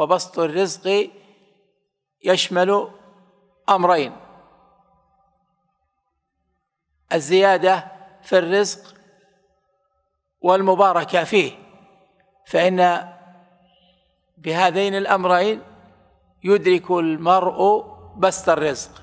وبسط الرزق يشمل امرين الزياده في الرزق والمباركه فيه فان بهذين الامرين يدرك المرء بسط الرزق